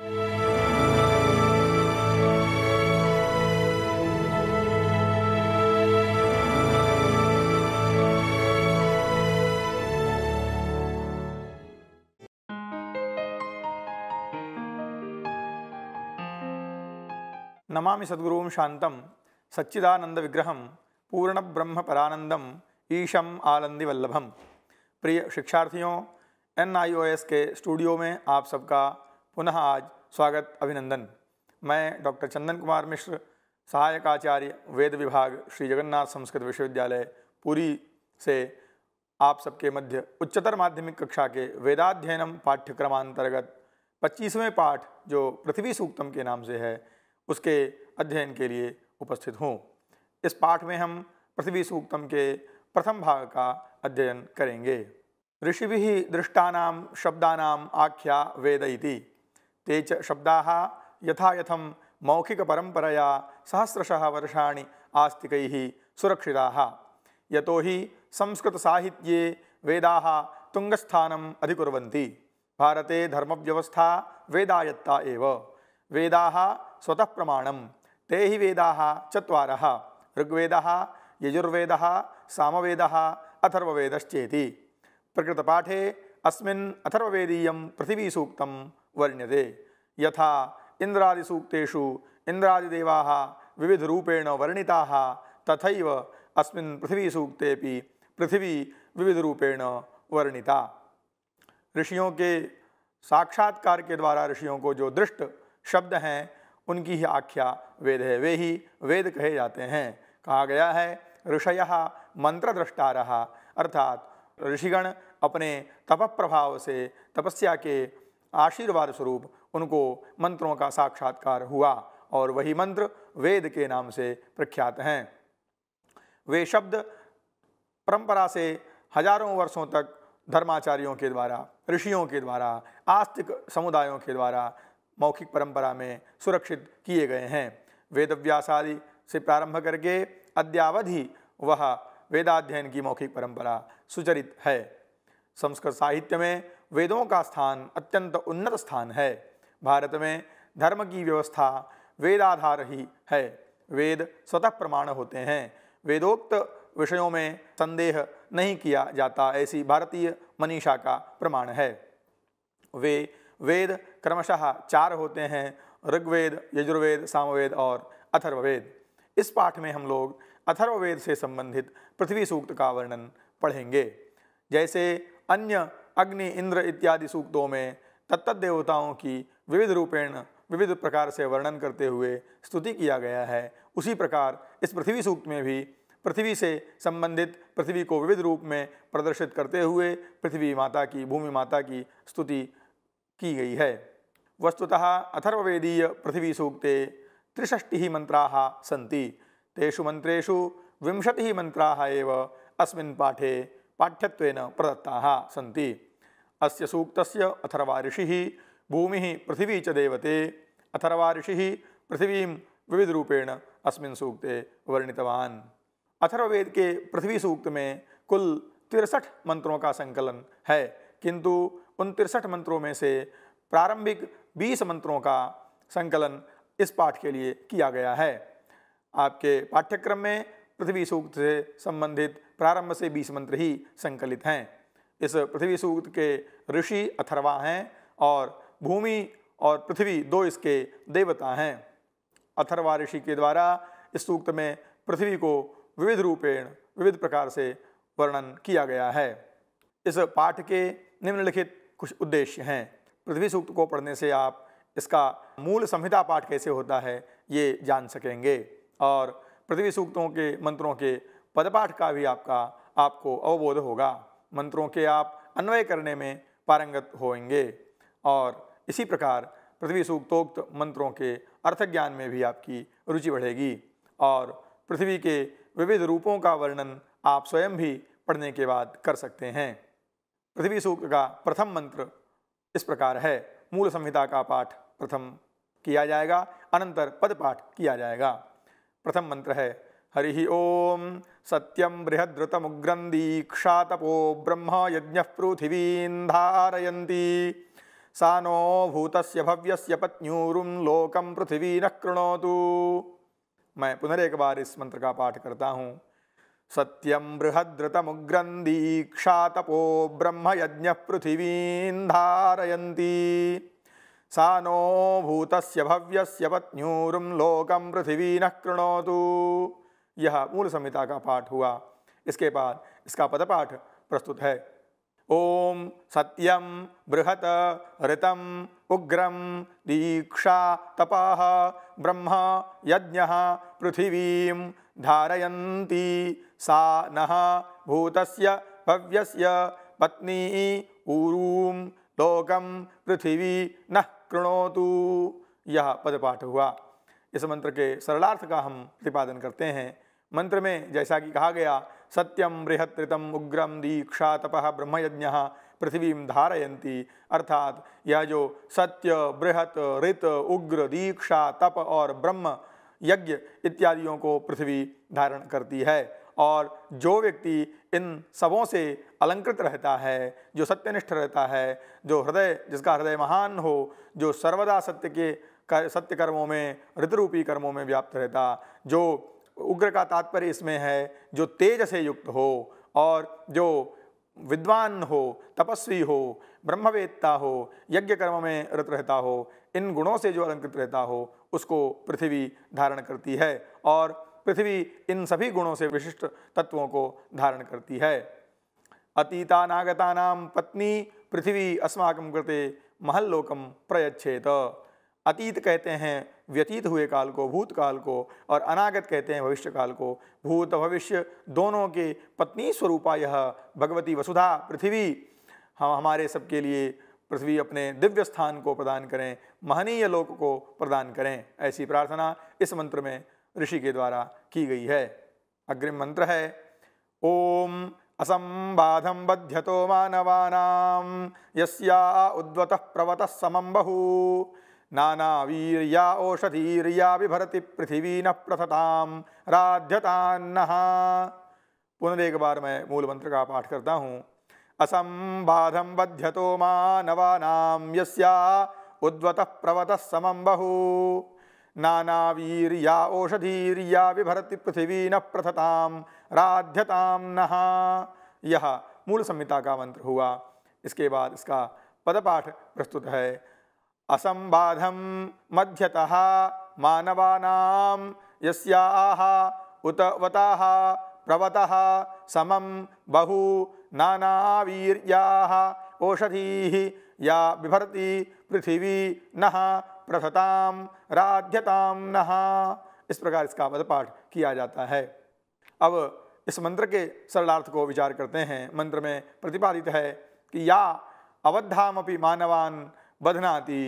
नमा सच्चिदानंद विग्रह पूर्ण ब्रह्म परानंदम ईशम आलंदी वल्लभम प्रिय शिक्षार्थियों एन के स्टूडियो में आप सबका पुनः आज स्वागत अभिनंदन मैं डॉक्टर चंदन कुमार मिश्र सहायक आचार्य वेद विभाग श्री जगन्नाथ संस्कृत विश्वविद्यालय पूरी से आप सबके मध्य उच्चतर माध्यमिक कक्षा के वेदाध्ययनम पाठ्यक्रमांतर्गत पच्चीसवें पाठ जो पृथ्वी सूक्तम के नाम से है उसके अध्ययन के लिए उपस्थित हूँ इस पाठ में हम पृथ्वी सूक्तम के प्रथम भाग का अध्ययन करेंगे ऋषि भी दृष्टानाम शब्दानाम आख्या वेद इति ते च शब्दाः यथायथं मौखिकपरम्परया सहस्रशः वर्षाणि आस्तिकैः सुरक्षिताः यतो हि संस्कृतसाहित्ये वेदाः तुङ्गस्थानम् अधिकुर्वन्ति भारते धर्मव्यवस्था वेदायत्ता एव वेदाः स्वतः प्रमाणं ते हि वेदाः चत्वारः ऋग्वेदः यजुर्वेदः सामवेदः अथर्ववेदश्चेति प्रकृतपाठे अस्मिन् अथर्ववेदीयं पृथिवीसूक्तं वर्ण्यते यथा इन्द्रादिसूक्तेषु विविध विविधरूपेण वर्णिताः तथैव अस्मिन् पृथ्वीसूक्तेपि पृथ्वी विविधरूपेण वर्णिता ऋषियों के साक्षात्कार के द्वारा ऋषियों को जो दृष्ट शब्द हैं उनकी ही आख्या वेद है वे ही वेद कहे जाते हैं कहा गया है ऋषय मंत्र दृष्टा रहा अर्थात ऋषिगण अपने तप प्रभाव से तपस्या के आशीर्वाद स्वरूप उनको मंत्रों का साक्षात्कार हुआ और वही मंत्र वेद के नाम से प्रख्यात हैं वे शब्द परंपरा से हजारों वर्षों तक धर्माचार्यों के द्वारा ऋषियों के द्वारा आस्तिक समुदायों के द्वारा मौखिक परंपरा में सुरक्षित किए गए हैं वेद व्यासादि से प्रारंभ करके अद्यावधि वह वेदाध्ययन की मौखिक परंपरा सुचरित है संस्कृत साहित्य में वेदों का स्थान अत्यंत उन्नत स्थान है भारत में धर्म की व्यवस्था वेदाधार ही है वेद स्वतः प्रमाण होते हैं वेदोक्त विषयों में संदेह नहीं किया जाता ऐसी भारतीय मनीषा का प्रमाण है वे वेद क्रमशः चार होते हैं ऋग्वेद यजुर्वेद सामवेद और अथर्ववेद इस पाठ में हम लोग अथर्ववेद से संबंधित पृथ्वी सूक्त का वर्णन पढ़ेंगे जैसे अन्य अग्नि इंद्र इत्यादि सूक्तों में तत्त देवताओं की विविध रूपेण विविध प्रकार से वर्णन करते हुए स्तुति किया गया है उसी प्रकार इस पृथ्वी सूक्त में भी पृथ्वी से संबंधित पृथ्वी को विविध रूप में प्रदर्शित करते हुए पृथ्वी माता की भूमि माता की स्तुति की गई है वस्तुतः अथर्ववेदीय पृथ्वी सूक्ते त्रिष्टि मंत्रा सी तेषु मंत्रु विंशति मंत्रा अस्ठे पाठे पाठ्य प्रदत्ता सी अस्य सूक्तस्य अथर्वा ऋषि भूमि पृथिवी च देवते अथर्वा ऋषि पृथिवी विविधरूपेण अस्मिन् सूक्ते वर्णितवान् अथर्वेद के पृथ्वी सूक्त में कुल तिरसठ मंत्रों का संकलन है किंतु उन तिरसठ मंत्रों में से प्रारंभिक बीस मंत्रों का संकलन इस पाठ के लिए किया गया है आपके पाठ्यक्रम में पृथ्वी सूक्त से संबंधित प्रारंभ से बीस मंत्र ही संकलित हैं इस पृथ्वी सूक्त के ऋषि अथर्वा हैं और भूमि और पृथ्वी दो इसके देवता हैं अथर्वा ऋषि के द्वारा इस सूक्त में पृथ्वी को विविध रूपेण विविध प्रकार से वर्णन किया गया है इस पाठ के निम्नलिखित कुछ उद्देश्य हैं पृथ्वी सूक्त को पढ़ने से आप इसका मूल संहिता पाठ कैसे होता है ये जान सकेंगे और पृथ्वी सूक्तों के मंत्रों के पदपाठ का भी आपका आपको अवबोध होगा मंत्रों के आप अन्वय करने में पारंगत होंगे और इसी प्रकार पृथ्वी सूक्तोक्त मंत्रों के अर्थ ज्ञान में भी आपकी रुचि बढ़ेगी और पृथ्वी के विविध रूपों का वर्णन आप स्वयं भी पढ़ने के बाद कर सकते हैं पृथ्वी सूक्त का प्रथम मंत्र इस प्रकार है मूल संहिता का पाठ प्रथम किया जाएगा अनंतर पद पाठ किया जाएगा प्रथम मंत्र है हरि ओम सत्यं बृहद्रुतमुग्रं ब्रह्म यज्ञ पृथिवीं धारयती सा नो भव्य भव्यस्य पत्न्यूरुं पृथिवी न कृणोतु मैं पुनरेक बार इस मंत्र का पाठ करता हूँ सत्यम बृहद्रतमुग्रं ब्रह्म यज्ञ पृथिवीं धारयती सा नो भूत भव्य पत्न्यूरुं लोकं पृथिवी न कृणोतु यह मूल संहिता का पाठ हुआ इसके बाद इसका पदपाठ प्रस्तुत है ओम सत्यम बृहत ऋतम उग्रम दीक्षा तपाह ब्रह्म यज्ञ पृथिवी धारयती सा नूत भव्य पत्नी ऊरूम लोकम पृथिवी न कृणोतु यह पदपाठ हुआ इस मंत्र के सरलार्थ का हम प्रतिपादन करते हैं मंत्र में जैसा कि कहा गया सत्यम बृहत्तम उग्रम दीक्षा तप ब्रह्मयज्ञ पृथ्वी धारयंती अर्थात यह जो सत्य बृहत ऋत उग्र दीक्षा तप और ब्रह्म यज्ञ इत्यादियों को पृथ्वी धारण करती है और जो व्यक्ति इन सबों से अलंकृत रहता है जो सत्यनिष्ठ रहता है जो हृदय जिसका हृदय महान हो जो सर्वदा सत्य के कर, सत्य कर्मों में ऋतरूपी कर्मों में व्याप्त रहता जो उग्र का तात्पर्य इसमें है जो तेज से युक्त हो और जो विद्वान हो तपस्वी हो ब्रह्मवेत्ता हो यज्ञ कर्म में रत रहता हो इन गुणों से जो अलंकृत रहता हो उसको पृथ्वी धारण करती है और पृथ्वी इन सभी गुणों से विशिष्ट तत्वों को धारण करती है नाम पत्नी पृथ्वी अस्माकं कृते महल्लोकम प्रयच्छेत अतीत कहते हैं व्यतीत हुए काल को भूतकाल को और अनागत कहते हैं भविष्य काल को भूत भविष्य दोनों के पत्नी स्वरूपा यह भगवती वसुधा पृथ्वी हम हमारे सबके लिए पृथ्वी अपने दिव्य स्थान को प्रदान करें महनीय लोक को प्रदान करें ऐसी प्रार्थना इस मंत्र में ऋषि के द्वारा की गई है अग्रिम मंत्र है ओम असंबाधम बध्यतो मानवानाम यस्या उद्वत प्रवत समम बहु नानावीर्या ओषधीर्या विभरति पृथ्वी न प्रथताम राध्यतान्नहा एक बार मैं मूल मंत्र का पाठ करता हूँ असंबाधम बध्यतो मानवानाम यस्या उद्वत प्रवत समम बहु नानावीर्या ओषधीर्या विभरति पृथिवी न प्रथताम राध्यताम नहा यह मूल संहिता का मंत्र हुआ इसके बाद इसका पदपाठ प्रस्तुत है असंबाधम मध्यतः मानवा यस्याः उत वताः प्रवतः समं बहु नानावीर्याः ओषधीः या बिभर्ति पृथिवी नः प्रथताम राध्यताम नहा इस प्रकार इसका पाठ किया जाता है अब इस मंत्र के सरलार्थ को विचार करते हैं मंत्र में प्रतिपादित है कि या अवद्धामपि मानवान बध्नाति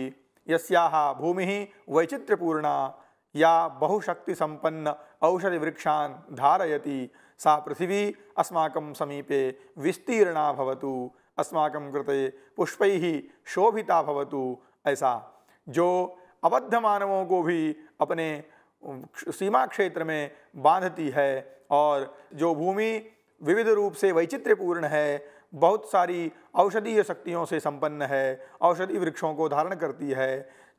यस्याः भूमिः वैचित्र्यपूर्णा या बहुशक्तिसम्पन्न औषधिवृक्षान् धारयती सा पृथिवी अस्माक समीपे विस्तीर्णा अस्माक पुष्प शोभिता भवतु ऐसा जो अबद्ध मानवों को भी अपने सीमा क्षेत्र में बांधती है और जो भूमि विविध रूप से वैचित्र्यपूर्ण है बहुत सारी औषधीय शक्तियों से संपन्न है औषधि वृक्षों को धारण करती है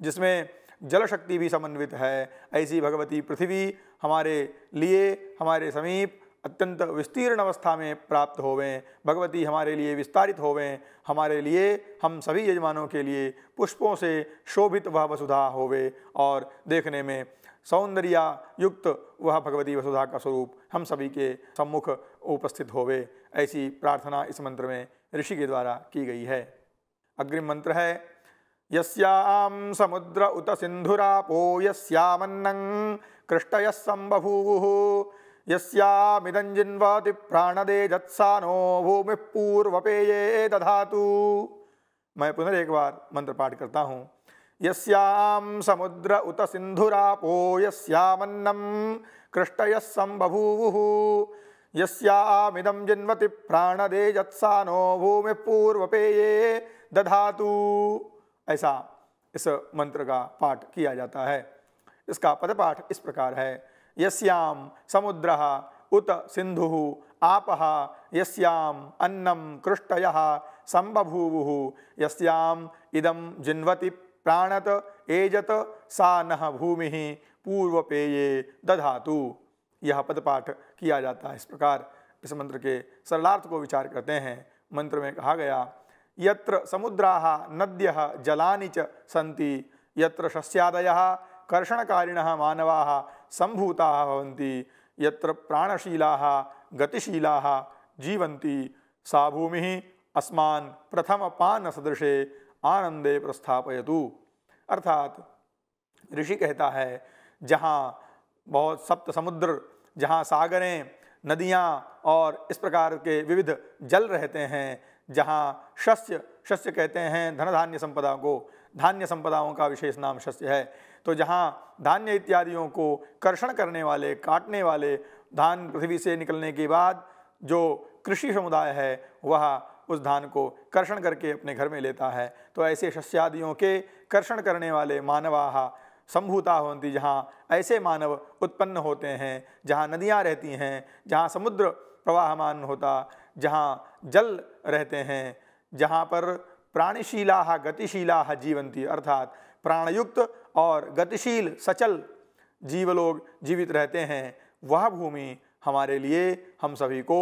जिसमें जल शक्ति भी समन्वित है ऐसी भगवती पृथ्वी हमारे लिए हमारे समीप अत्यंत विस्तीर्ण अवस्था में प्राप्त होवें भगवती हमारे लिए विस्तारित होवें हमारे लिए हम सभी यजमानों के लिए पुष्पों से शोभित वह वसुधा होवे और देखने में सौंदर्या युक्त वह भगवती वसुधा का स्वरूप हम सभी के सम्मुख उपस्थित होवे ऐसी प्रार्थना इस मंत्र में ऋषि के द्वारा की गई है अग्रिम मंत्र है यस्याम समुद्र उत सिंधुरापो यस्यामन्नं कृष्टयः सम्बभूः यस्यामिदञ्जिन्वति प्राणदे जत्सानो भूमिः पूर्वपेये दधातु मैं पुनः एक बार मंत्र पाठ करता हूँ यस्यां समुद्र उत सिंधुरापो यस्यामन्नं कृष्टयः सम्बभूवुः यस्यामिदं जिन्वति प्राणदे जत्सा नो भूमिः पूर्वपेये दधातु ऐसा इस मंत्र का पाठ किया जाता है इसका पद पाठ इस प्रकार है यस्याम समुद्र उत सिंधु आप यस्याम अन्नम कृष्टय संबभूवु यस्याम इदम जिन्वति प्राणत एजत सा नह भूमि पूर्वपेये दधातु यह पदपाठ किया जाता है इस प्रकार इस मंत्र के सरलार्थ को विचार करते हैं मंत्र में कहा गया यत्र समुद्रा नद्य जलानि च सन्ति यत्र सस्यादयः कर्षणकारिणः मानवाः सम्भूताः भवन्ति यत्र प्राणशीलाः गतिशीलाः जीवन्ति सा प्रथम पान सदृशे आनंदे प्रस्थापयतु अर्थात ऋषि कहता है जहाँ बहुत सप्त समुद्र जहाँ सागरें नदियाँ और इस प्रकार के विविध जल रहते हैं जहाँ शस्य शस्य कहते हैं धन धान्य संपदा को धान्य संपदाओं का विशेष नाम शस्य है तो जहाँ धान्य इत्यादियों को कर्षण करने वाले काटने वाले धान पृथ्वी से निकलने के बाद जो कृषि समुदाय है वह उस धान को कर्षण करके अपने घर में लेता है तो ऐसे शस्यादियों के कर्षण करने वाले मानवाह संभूता होती जहाँ ऐसे मानव उत्पन्न होते हैं जहाँ नदियाँ रहती हैं जहाँ समुद्र प्रवाहमान होता जहाँ जल रहते हैं जहाँ पर प्राणशीला गतिशीला जीवंती अर्थात प्राणयुक्त और गतिशील सचल जीव लोग जीवित रहते हैं वह भूमि हमारे लिए हम सभी को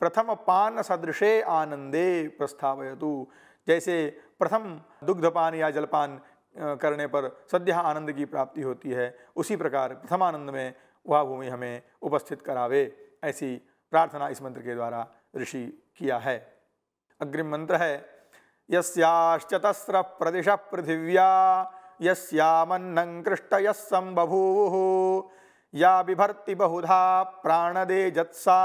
प्रथम पान सदृशे आनंदे प्रस्तावयतु जैसे प्रथम दुग्धपान या जलपान करने पर सद्य आनंद की प्राप्ति होती है उसी प्रकार प्रथम आनंद में वह भूमि हमें उपस्थित करावे ऐसी प्रार्थना इस मंत्र के द्वारा ऋषि किया है अग्रिम मंत्र है यस्याश्चतस्र प्रदिश पृथिव्या यस्यामन्नं कृष्टयः सम्बभूवुः या बिभर्ति बहुधा प्राणदे जत्सा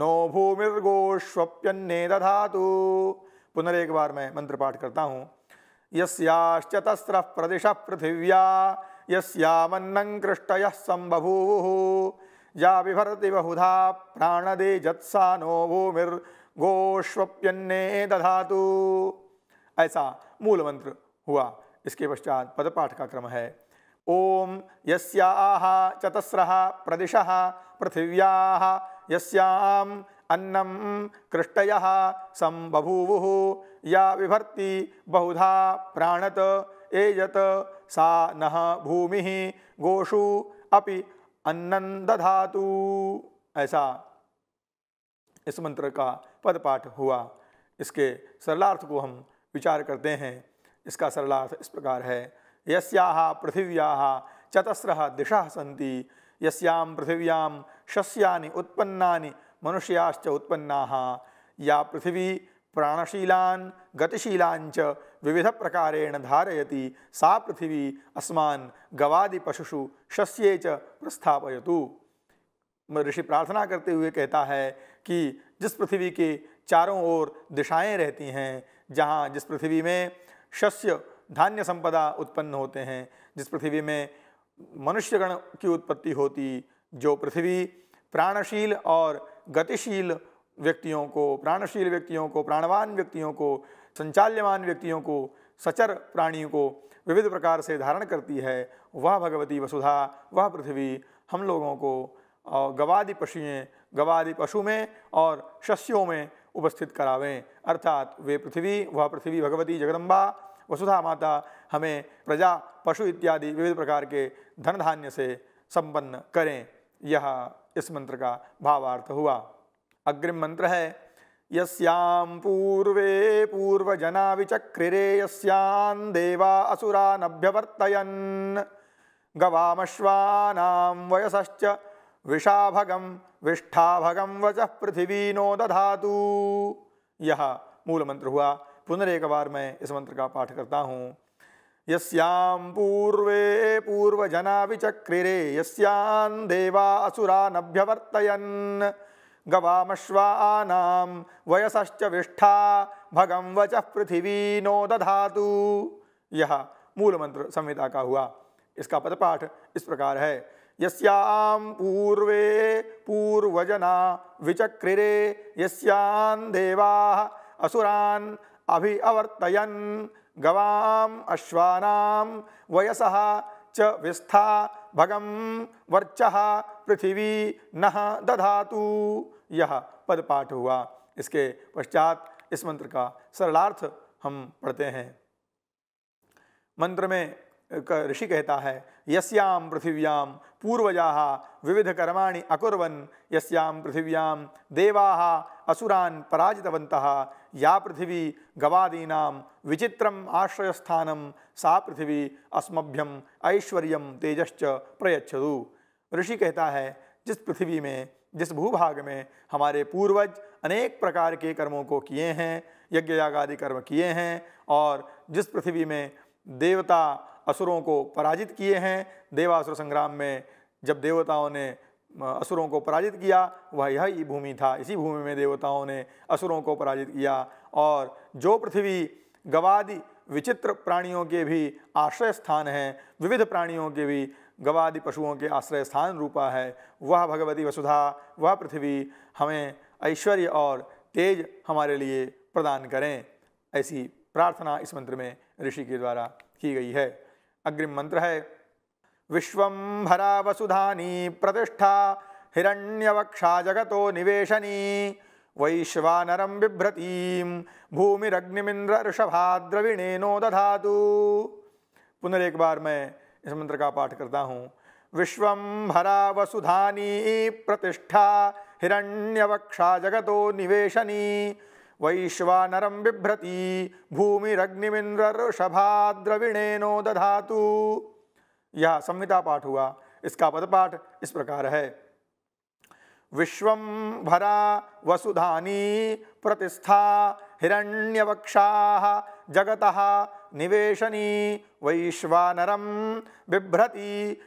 नो भूमिर्गोष्वप्यन्ने दधातु पुनरेक बार मैं मंत्र पाठ करता हूँ यस्याश्चतस्र प्रदिश पृथिव्या यस्यामन्नं कृष्टयः संबभूवुः या विभर्ति बहुधा प्राणदे जत्सा नो भूमिर्गोष्वप्यन्ने दधातु ऐसा मूल मंत्र हुआ इसके पश्चात पदपाठ का क्रम है ओम यस्याः चतस्रः प्रदिशः पृथिव्याः यस्याम अन्नम कृष्टय संबभूवु या विभर्ति बहुधा प्राणत एजत सा न भूमि गोषु अपि अन्नं दधातु ऐसा इस मंत्र का पद पाठ हुआ इसके सरलार्थ को हम विचार करते हैं इसका सरलार्थ इस प्रकार है यस्या पृथिव्या चतस्र दिशा सन्ति यस्याम पृथिव्याम शस्यानि उत्पन्नानि मनुष्याश्च उत्पन्नाः या पृथिवी प्राणशीलान् गतिशीलाञ्च विविधप्रकारेण धारयति सा पृथिवी अस्मान् गवादिपशुषु शस्ये च प्रस्थापयतु ऋषि प्रार्थना करते हुए कहता है कि जिस पृथ्वी के चारों ओर दिशाएं रहती हैं जहाँ जिस पृथ्वी में शस्य धान्य संपदा उत्पन्न होते हैं जिस पृथ्वी में मनुष्यगण की उत्पत्ति होती जो पृथ्वी प्राणशील और गतिशील व्यक्तियों को प्राणशील व्यक्तियों को प्राणवान व्यक्तियों को संचाल्यमान व्यक्तियों को सचर प्राणियों को विविध प्रकार से धारण करती है वह भगवती वसुधा वह पृथ्वी हम लोगों को गवादि पशुएँ गवादि पशु में और शस्यों में उपस्थित करावें अर्थात वे पृथ्वी वह पृथ्वी भगवती जगदम्बा वसुधा माता हमें प्रजा पशु इत्यादि विविध प्रकार के धन धान्य से संपन्न करें यह इस मंत्र का भावार्थ हुआ अग्रिम मंत्र है यस्याम पूर्वे पूर्वजना विचक्रिरे यस्याम देवा नभ्यवर्तयन गवामश्वानां वयसश्च विषाभगम विष्ठाभगम वच पृथिवी नो दधातु यह मूल मंत्र हुआ पुनरेक बार मैं इस मंत्र का पाठ करता हूँ यस्यां पूर्वे पूर्वजना विचक्रिरे यस्यां देवा असुरानभ्यवर्तयन् गवामश्वानां वयसश्च विष्ठा भगं वचः पृथिवी नो दधातु यह मूल मंत्र संहिता का हुआ इसका पदपाठ इस प्रकार है यस्यां पूर्वे पूर्वजना विचक्रिरे यस्यां देवाः असुरान् अभि अवर्तयन् गवाम अश्वानाम वयसः च विस्था भगम वर्च पृथिवी न दधातु यह पाठ हुआ इसके पश्चात इस मंत्र का सरलार्थ हम पढ़ते हैं मंत्र में ऋषि कहता है यस्याम पृथिव्याम पूर्वजा विविध कर्माणि अकुर्वन यस्याम पृथिव्याम देवा असुरान पराजितवंत या पृथिवी गवादीना विचित्र आश्रयस्थान सा पृथिवी अस्मभ्यम ऐश्वर्य तेजश्च प्रयच्छदु ऋषि कहता है जिस पृथ्वी में जिस भूभाग में हमारे पूर्वज अनेक प्रकार के कर्मों को किए हैं यज्ञ यागादि कर्म किए हैं और जिस पृथ्वी में देवता असुरों को पराजित किए हैं देवासुर संग्राम में जब देवताओं ने असुरों को पराजित किया वह यही भूमि था इसी भूमि में देवताओं ने असुरों को पराजित किया और जो पृथ्वी गवादि विचित्र प्राणियों के भी आश्रय स्थान है विविध प्राणियों के भी गवादि पशुओं के आश्रय स्थान रूपा है वह भगवती वसुधा वह पृथ्वी हमें ऐश्वर्य और तेज हमारे लिए प्रदान करें ऐसी प्रार्थना इस मंत्र में ऋषि के द्वारा की गई है अग्रिम मंत्र है विश्वभरा वसुधानी प्रतिष्ठा हिण्यवक्षा जगत निवेशनी वैश्वानर बिभ्रतीं भूमिरग्निमिन्द्रऋषभाद्रविणेनो नो दधा एक बार मैं इस मंत्र का पाठ करता हूँ विश्वभरा वसुधानी प्रतिष्ठा हिण्यवक्षा जगत निवेशनी वैश्वानर बिभ्रती नो दधा यह संहिता पाठ हुआ इसका पदपाठ इस प्रकार है विश्व भरा वसुधानी प्रतिस्था हिरण्यवक्षाः जगत निवेशनी वैश्वानरं बिभ्रति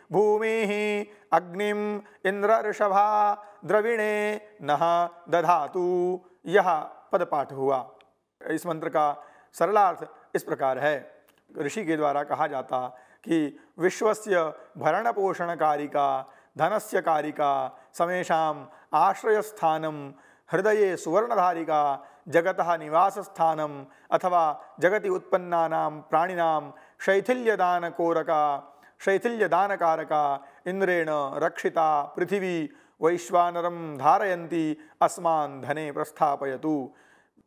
अग्नि इंद्र ऋषभा द्रविणे न दधातु यह पदपाठ हुआ इस मंत्र का सरलार्थ इस प्रकार है ऋषि के द्वारा कहा जाता कि विश्वस्य भरणपोषणकारिका धनस्य कारिका समेषाम् आश्रयस्थानं हृदये सुवर्णधारिका जगतः निवासस्थन अथवा जगति उत्पन्नानां प्राणिनां शैथिल्यदानकोरका शैथिल्यदानकारका इन्द्रेण रक्षिता पृथिवी वैश्वानर धारयती अस्मा धने प्रस्थापयतु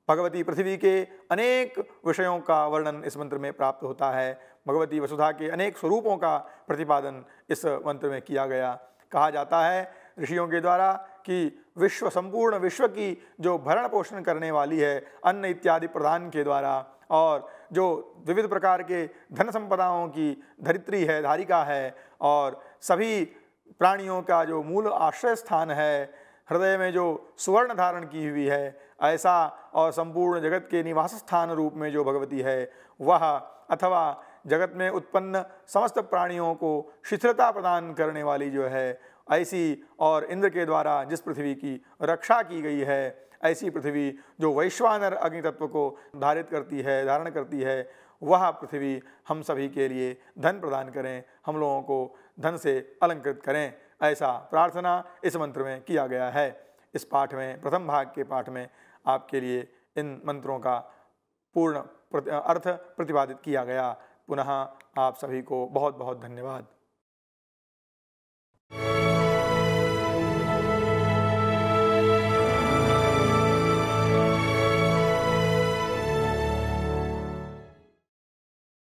भगवती पृथ्वी के अनेक विषयों का वर्णन इस मंत्र में प्राप्त होता है भगवती वसुधा के अनेक स्वरूपों का प्रतिपादन इस मंत्र में किया गया कहा जाता है ऋषियों के द्वारा कि विश्व संपूर्ण विश्व की जो भरण पोषण करने वाली है अन्न इत्यादि प्रदान के द्वारा और जो विविध प्रकार के धन संपदाओं की धरित्री है धारिका है और सभी प्राणियों का जो मूल आश्रय स्थान है हृदय में जो सुवर्ण धारण की हुई है ऐसा और संपूर्ण जगत के निवास स्थान रूप में जो भगवती है वह अथवा जगत में उत्पन्न समस्त प्राणियों को शिथिलता प्रदान करने वाली जो है ऐसी और इंद्र के द्वारा जिस पृथ्वी की रक्षा की गई है ऐसी पृथ्वी जो वैश्वानर अग्नि तत्व को धारित करती है धारण करती है वह पृथ्वी हम सभी के लिए धन प्रदान करें हम लोगों को धन से अलंकृत करें ऐसा प्रार्थना इस मंत्र में किया गया है इस पाठ में प्रथम भाग के पाठ में आपके लिए इन मंत्रों का पूर्ण अर्थ प्रतिपादित किया गया पुनः आप सभी को बहुत बहुत धन्यवाद